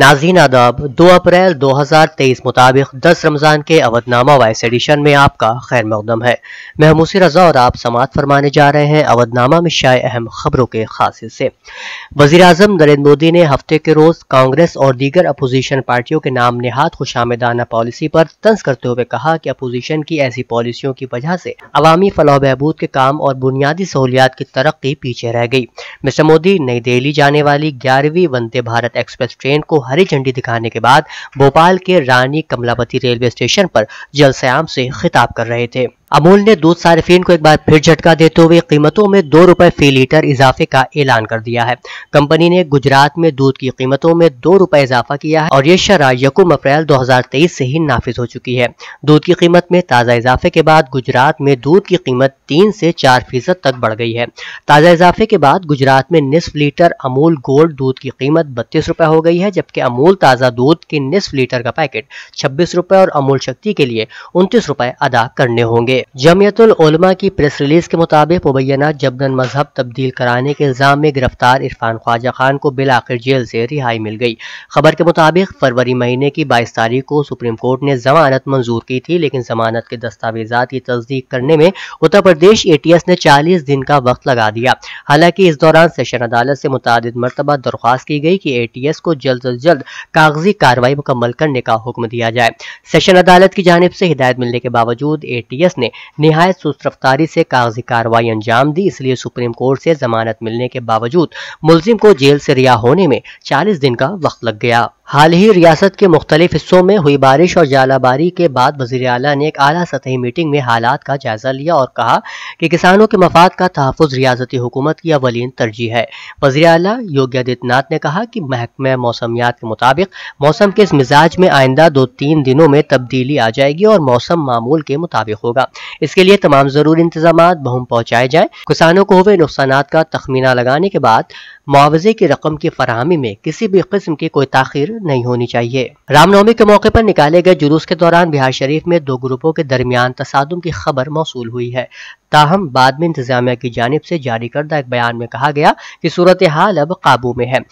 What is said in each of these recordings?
नाजीन आदाब 2 अप्रैल 2023 मुताबिक 10 रमज़ान के अवधनामा वाइस एडिशन में आपका खैर मकदम है मैं मुसी रजा और आप समात फरमाने जा रहे हैं अवधनामा में शाये अहम खबरों के खास हिस्से वजी अजम नरेंद्र मोदी ने हफ्ते के रोज़ कांग्रेस और दीगर अपोजिशन पार्टियों के नाम नेहाद खुशामदाना पॉलिसी पर तंज करते हुए कहा कि अपोजिशन की ऐसी पॉलिसियों की वजह से अवामी फलाह बहबूद के काम और बुनियादी सहूलियात की तरक्की पीछे रह गई मिस्टर मोदी नई दिल्ली जाने वाली ग्यारहवीं वंदे भारत एक्सप्रेस ट्रेन को हरी झंडी दिखाने के बाद भोपाल के रानी कमलावती रेलवे स्टेशन पर जलसयाम से खिताब कर रहे थे अमूल ने दूध सार्फिन को एक बार फिर झटका देते हुए कीमतों में दो रुपए फी लीटर इजाफे का ऐलान कर दिया है कंपनी ने गुजरात में दूध की कीमतों में दो रुपए इजाफा किया है और ये शरह यकुम अप्रैल 2023 से ही नाफिज हो चुकी है दूध की कीमत में ताज़ा इजाफे के बाद गुजरात में दूध की कीमत तीन से चार फीसद तक बढ़ गई है ताज़ा इजाफे के बाद गुजरात में निसफ लीटर अमूल गोल्ड दूध की कीमत बत्तीस रुपये हो गई है जबकि अमूल ताज़ा दूध के निसफ लीटर का पैकेट छब्बीस रुपये और अमूल शक्ति के लिए उनतीस रुपये अदा करने होंगे है जमियतुल उलमा की प्रेस रिलीज के मुताबिक मुबैना जबरन मजहब तब्दील कराने के इल्जाम में गिरफ्तार इरफान ख्वाजा खान को बिल आखिर जेल से रिहाई मिल गई खबर के मुताबिक फरवरी महीने की बाईस तारीख को सुप्रीम कोर्ट ने जमानत मंजूर की थी लेकिन जमानत के दस्तावेजा की तस्दीक करने में उत्तर प्रदेश ए टी एस ने चालीस दिन का वक्त लगा दिया हालांकि इस दौरान सेशन अदालत से मुतद मरतबा दरख्वास्त की गई कि ए टी एस को जल्द अज जल्द कागजी कार्रवाई मुकम्मल करने का हुक्म दिया जाए सेशन अदालत की जानब से हिदायत मिलने के बावजूद ए टी एस ने ने नहायत सुस्त रफ्तारी से कागजी कार्रवाई अंजाम दी इसलिए सुप्रीम कोर्ट से जमानत मिलने के बावजूद मुलजिम को जेल से रिहा होने में चालीस दिन का वक्त लग गया हाल ही रियासत के मुख्तलिफ हिस्सों में हुई बारिश और जालाबारी के बाद वजी अला ने एक आला सतही मीटिंग में हालात का जायजा लिया और कहा कि किसानों के मफाद का तहफ़ रियासती हुकूमत की अवलिन तरजीह है वजी अला योगी आदित्यनाथ ने कहा कि महकमे मौसमियात के मुताबिक मौसम के इस मिजाज में आइंदा दो तीन दिनों में तब्दीली आ जाएगी और मौसम मामूल के मुताबिक होगा इसके लिए तमाम जरूरी इंतजाम बहुम पहुँचाए जाए किसानों को हुए नुकसान का तखमीना लगाने के बाद मुआवजे की रकम की फरहमी में किसी भी किस्म की कोई ताखिर नहीं होनी चाहिए रामनवमी के मौके पर निकाले गए जुलूस के दौरान बिहार शरीफ में दो ग्रुपों के दरमियान तसादम की खबर मौसू हुई है ताहम बाद में इंतजामिया की जानब से जारी करदा एक बयान में कहा गया कि सूरत हाल अब काबू में है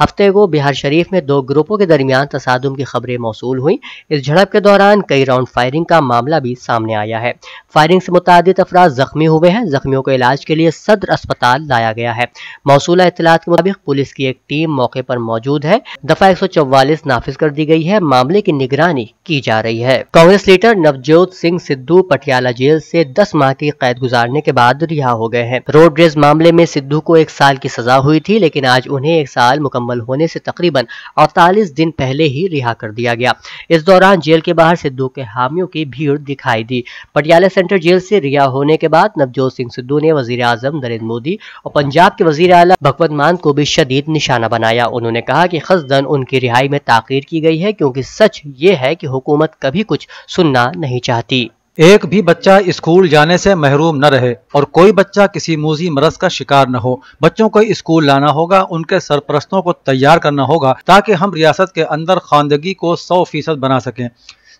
हफ्ते को बिहार शरीफ में दो ग्रुपों के दरमियान तसादम की खबरें मौसू हुई इस झड़प के दौरान कई राउंड फायरिंग का मामला भी सामने आया है फायरिंग से मुतद अफराज जख्मी हुए हैं जख्मियों को इलाज के लिए सदर अस्पताल लाया गया है मौसू इतलात के मुताबिक पुलिस की एक टीम मौके पर मौजूद है दफा एक सौ चौवालीस नाफिज कर दी गई है मामले की निगरानी की जा रही है कांग्रेस लीडर नवजोत सिंह सिद्धू पटियाला जेल से दस माह की कैद गुजारने के बाद रिहा हो गए हैं रोड रेज मामले में सिद्धू को एक साल की सजा हुई थी लेकिन आज उन्हें एक साल मुकम्मल मुकम्मल होने से तकरीबन अड़तालीस दिन पहले ही रिहा कर दिया गया इस दौरान जेल के बाहर सिद्धू के हामियों की भीड़ दिखाई दी पटियाला सेंटर जेल से रिहा होने के बाद नवजोत सिंह सिद्धू ने वजीर आजम नरेंद्र मोदी और पंजाब के वजीर अला भगवत मान को भी शदीद निशाना बनाया उन्होंने कहा कि खसदन उनकी रिहाई में ताकीर की गई है क्योंकि सच ये है कि हुकूमत कभी कुछ सुनना नहीं चाहती एक भी बच्चा स्कूल जाने से महरूम न रहे और कोई बच्चा किसी मूजी मरज का शिकार न हो बच्चों को स्कूल लाना होगा उनके सरपरस्तों को तैयार करना होगा ताकि हम रियासत के अंदर खानदगी को सौ फीसद बना सकें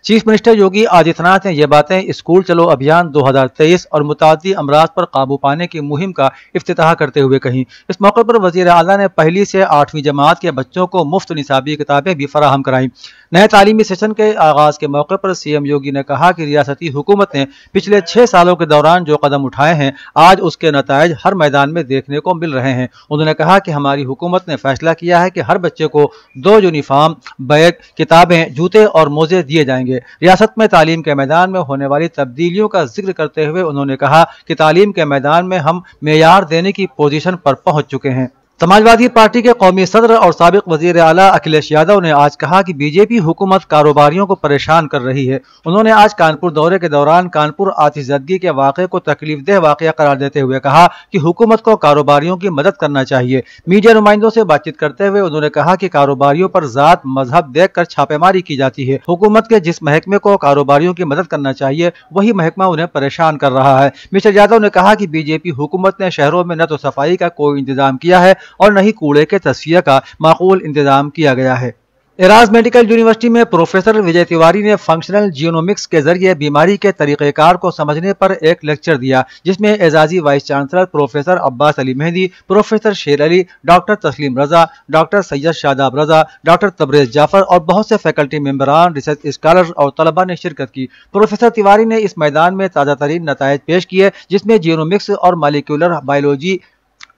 चीफ मिनिस्टर योगी आदित्यनाथ ने यह बातें स्कूल चलो अभियान 2023 और मुतादी अमराज पर काबू पाने की मुहिम का अफ्ताह करते हुए कहीं इस मौके पर वजीर अला ने पहली से आठवीं जमात के बच्चों को मुफ्त निसाबी किताबें भी फराहम कराई नए तालीमी सेशन के आगाज के मौके पर सीएम योगी ने कहा कि रियासती हुकूमत ने पिछले छह सालों के दौरान जो कदम उठाए हैं आज उसके नतज हर मैदान में देखने को मिल रहे हैं उन्होंने कहा कि हमारी हुकूमत ने फैसला किया है कि हर बच्चे को दो यूनिफार्म बैग किताबें जूते और मोजे दिए जाएंगे चाहिए रियासत में तालीम के मैदान में होने वाली तब्दीलियों का जिक्र करते हुए उन्होंने कहा कि तालीम के मैदान में हम मैार देने की पोजीशन पर पहुंच चुके हैं समाजवादी पार्टी के कौमी सदर और सबक वजीर अला अखिलेश यादव ने आज कहा कि बीजेपी हुकूमत कारोबारियों को परेशान कर रही है उन्होंने आज कानपुर दौरे के दौरान कानपुर आतिशदगी के वाक़े को तकलीफ देह वाक़ करार देते हुए कहा कि हुकूमत को कारोबारियों की मदद करना चाहिए मीडिया नुमाइंदों से बातचीत करते हुए उन्होंने कहा कि कारोबारियों पर ज़ात मजहब देख कर छापेमारी की जाती है हुकूमत के जिस महकमे को कारोबारियों की मदद करना चाहिए वही महकमा उन्हें परेशान कर रहा है मिस्टर यादव ने कहा कि बीजेपी हुकूमत ने शहरों में न तो सफाई का कोई इंतजाम किया है और न ही कूड़े के तस्वीर का माकूल इंतजाम किया गया है एराज मेडिकल यूनिवर्सिटी में प्रोफेसर विजय तिवारी ने फंक्शनल जियोनोमिक्स के जरिए बीमारी के तरीक़ेकार को समझने पर एक लेक्चर दिया जिसमें एजाजी vice chancellor professor Abbas Ali Mehndi professor Sher Ali doctor Tasleem Raza doctor Syed Shadab Raza doctor Tabrez Jafar और बहुत से फैकल्टी मेम्बरान रिसर्च स्कॉलर और तलबा ने शिरकत की प्रोफेसर तिवारी ने इस मैदान में ताज़ा तरीन नतज पेश किए जिसमें जियोनोमिक्स और मालिकुलर बायोलॉजी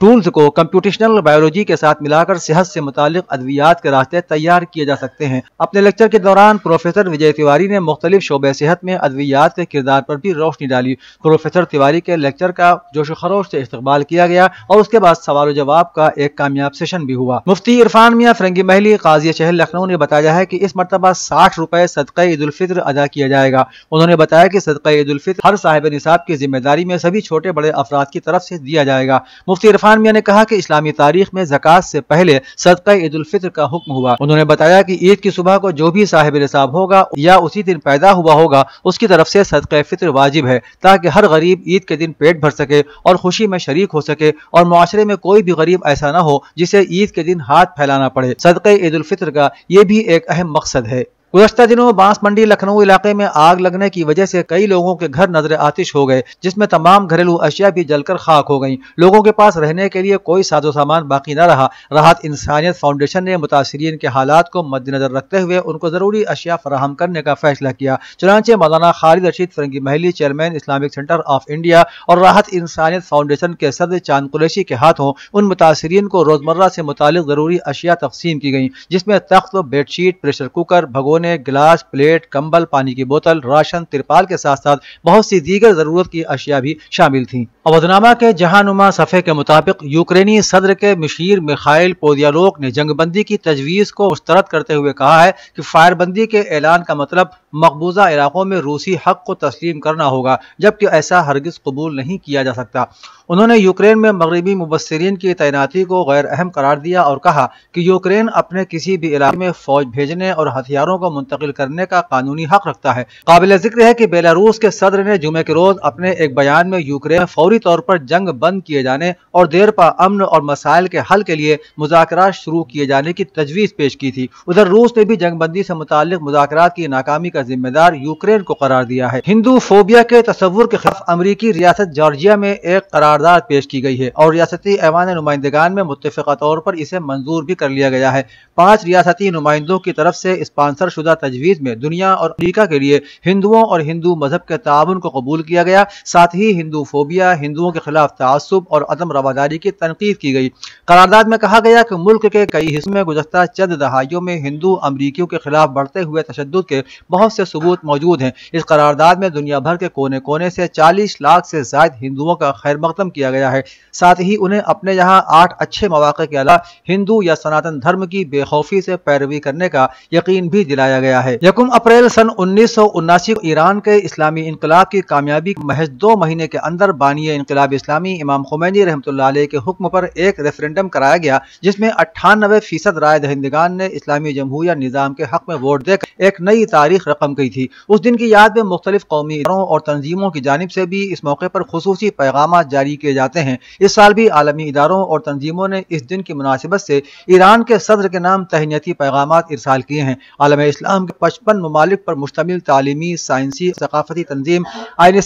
टूल्स को कंप्यूटेशनल बायोलॉजी के साथ मिलाकर सेहत से मुतालिक अद्वियात के रास्ते तैयार किए जा सकते हैं अपने लेक्चर के दौरान प्रोफेसर विजय तिवारी ने मुख्तलिफ शोबे सेहत में अद्वियात के किरदार पर भी रोशनी डाली प्रोफेसर तिवारी के लेक्चर का जोश खरोश से इस्तेमाल किया गया और उसके बाद सवाल जवाब का एक कामयाब सेशन भी हुआ मुफ्ती इरफान मियाँ फ्रंगी महली काजी शहर लखनऊ ने बताया है की इस मरतबा साठ रुपए सदका फित्र अदा किया जाएगा उन्होंने बताया की सदका फित्र हर साहिब निसाब की जिम्मेदारी में सभी छोटे बड़े अफराद की तरफ से दिया जाएगा मुफ्ती इरफान थानमिया ने कहा कि इस्लामी तारीख में जक़ात से पहले सदका ईद फित्र का हुक्म हुआ उन्होंने बताया कि ईद की सुबह को जो भी साहिब रिसाब होगा या उसी दिन पैदा हुआ होगा उसकी तरफ से सदका फित्र वाजिब है ताकि हर गरीब ईद के दिन पेट भर सके और खुशी में शरीक हो सके और माशरे में कोई भी गरीब ऐसा न हो जिसे ईद के दिन हाथ फैलाना पड़े सदक ईद फित्र का ये भी एक अहम मकसद है गुजशत दिनों बांस मंडी लखनऊ इलाके में आग लगने की वजह से कई लोगों के घर नजर आतिश हो गए जिसमें तमाम घरेलू अशिया भी जलकर खाक हो गईं लोगों के पास रहने के लिए कोई साजो सामान बाकी न रहा राहत इंसानियत फाउंडेशन ने मुतासरीन के हालात को मद्देनजर रखते हुए उनको ज़रूरी अशिया फराहम करने का फैसला किया चुनाचे Maulana Khalid Rashid Firangi Mahali chairman Islamic Centre of India और राहत इंसानियत फाउंडेशन के सदर चांद कुरेशी के हाथों उन मुतासरीन को रोज़मर्रा से मुतल ज़रूरी अशिया तकसीम की गई जिसमें तख्त बेडशीट प्रेशर कुकर भगोन खिलौने गिलास प्लेट कंबल पानी की बोतल राशन तिरपाल के साथ साथ बहुत सी दीगर जरूरत की अशिया भी शामिल थी अवधनामा के जहानुमा सफ़े के मुताबिक यूक्रेनी सदर के मशीर मिखाइल पोदियालोक ने जंगबंदी की तजवीज़ को मुस्तरद करते हुए कहा है कि फायरबंदी के ऐलान का मतलब मकबूजा इलाकों में रूसी हक को तस्लीम करना होगा जबकि ऐसा हरगिज कबूल नहीं किया जा सकता उन्होंने यूक्रेन में मगरबी मुबसरीन की तैनाती को गैर अहम करार दिया और कहा कि यूक्रेन अपने किसी भी इलाके में फौज भेजने और हथियारों को मुंतकिल करने का कानूनी हक रखता है काबिल जिक्र है की बेलारूस के सदर ने जुमे के रोज अपने एक बयान में यूक्रेन फौरी तौर पर जंग बंद किए जाने और देर पर अमन और मसाइल के हल के लिए मुजाकर शुरू किए जाने की तजवीज़ पेश की थी उधर रूस ने भी जंगबंदी से मुतल मुजाकर की नाकामी का जिम्मेदार यूक्रेन को करार दिया है हिंदू फोबिया के तस्वुर के खिलाफ अमरीकी रियासत जॉर्जिया में एक करारदाद पेश की गई है और रियासती ऐवान नुमाइंदगान में मुतफ़ा तौर पर इसे मंजूर भी कर लिया गया है पाँच रियासती नुमाइंदों की तरफ ऐसी स्पॉन्सर शुदा तजवीज़ में दुनिया और अमरीका के लिए हिंदुओं और हिंदू मजहब के ताउन को कबूल किया गया साथ ही हिंदू फोबिया हिंदुओं के खिलाफ तसब और अदम रवादारी की तनकीद की गई करारदाद में कहा गया कि मुल्क के कई हिस्सों में गुजशत चंद दहाइयों में हिंदू अमरीकियों के खिलाफ बढ़ते हुए तशद के बहुत से सबूत मौजूद हैं इस करारदाद में दुनिया भर के कोने कोने से चालीस लाख से जायद हिंदुओं का खैर मकदम किया गया है साथ ही उन्हें अपने यहाँ आठ अच्छे मौाक़े के अलावा हिंदू या सनातन धर्म की बेखौफी से पैरवी करने का यकीन भी दिलाया बताया गया है यकुम अप्रैल सन उन्नीस को ईरान के इस्लामी इनकलाब की कामयाबी महज दो महीने के अंदर बानिय इनकलाब इस्लामी इमाम खुमैनी रहमत के हुक्म पर एक रेफरेंडम कराया गया जिसमें अट्ठानबे फीसद राय दहिंदगान ने इस्लामी जमहूरिया निज़ाम के हक में वोट देकर एक नई तारीख रकम की थी उस दिन की याद में मुख्तलिफ कौमी और तनजीमों की जानब से भी इस मौके पर खसूस पैगाम जारी किए जाते हैं इस साल भी आलमी इदारों और तनजीमों ने इस दिन की मुनासिबत से ईरान के सदर के नाम तहनीती पैगाम इरसाल किए हैं आलम इस्लाम के पचपन ममालिक पर मुश्तमिल तालीमी साइंसी सकाफती तंजीम आई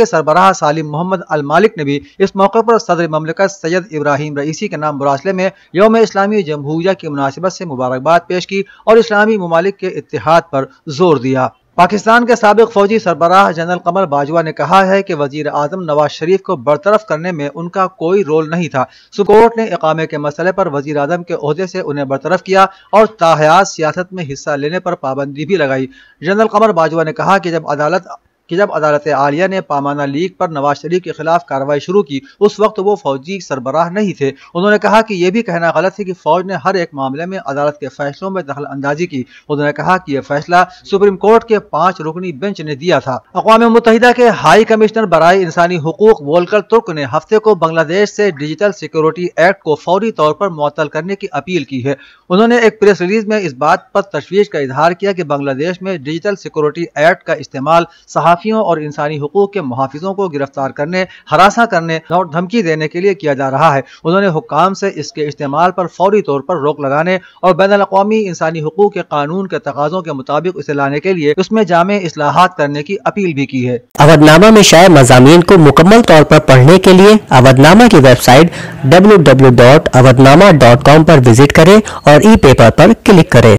के सरबराह सालिम मोहम्मद अल मालिक ने भी इस मौके पर सदर ममलिकत सैयद इब्राहिम रईसी के नाम मुरासले में योम इस्लामी जमहूरिया की मुनासिबत से मुबारकबाद पेश की और इस्लामी ममालिक के इतिहाद पर जोर दिया पाकिस्तान के सबक फौजी सरबराह जनरल कमर बाजवा ने कहा है कि वजीर आजम नवाज शरीफ को बरतरफ करने में उनका कोई रोल नहीं था सुकोर्ट ने इकामे के मसले पर वजीर आजम के अहदे से उन्हें बरतरफ किया और ताहयात सियासत में हिस्सा लेने पर पाबंदी भी लगाई जनरल कमर बाजवा ने कहा कि जब अदालत कि जब अदालत आलिया ने पामाना लीग पर नवाज शरीफ के खिलाफ कार्रवाई शुरू की उस वक्त वो फौजी सरबराह नहीं थे उन्होंने कहा कि यह भी कहना गलत है कि फौज ने हर एक मामले में अदालत के फैसलों में दखल अंदाजी की उन्होंने कहा कि यह फैसला सुप्रीम कोर्ट के पांच रुकनी बेंच ने दिया था अकवा मुतहदा के हाई कमिश्नर बरए इंसानी हकूक वोलकर तुर्क ने हफ्ते को बांग्लादेश से डिजिटल सिक्योरिटी एक्ट को फौरी तौर पर मुअतल करने की अपील की है उन्होंने एक प्रेस रिलीज में इस बात पर तशवीश का इजहार किया कि बांग्लादेश में डिजिटल सिक्योरिटी एक्ट का इस्तेमाल सहाफ सहाफ़ियों और इंसानी हकूक़ के मुहाफिजों को गिरफ्तार करने हरासा करने और धमकी देने के लिए किया जा रहा है उन्होंने हुकाम से इसके इस्तेमाल पर फौरी तौर पर रोक लगाने और बैन अवी इंसानी हकूक़ के कानून के तकाजों के मुताबिक उसे लाने के लिए उसमें जामे असलाहत करने की अपील भी की है अवधनामा में शायद मजामी को मुकम्मल तौर पर पढ़ने के लिए अवधनामा की website W W dot Awadhnama dot com पर विजिट करें और ई पेपर पर क्लिक करें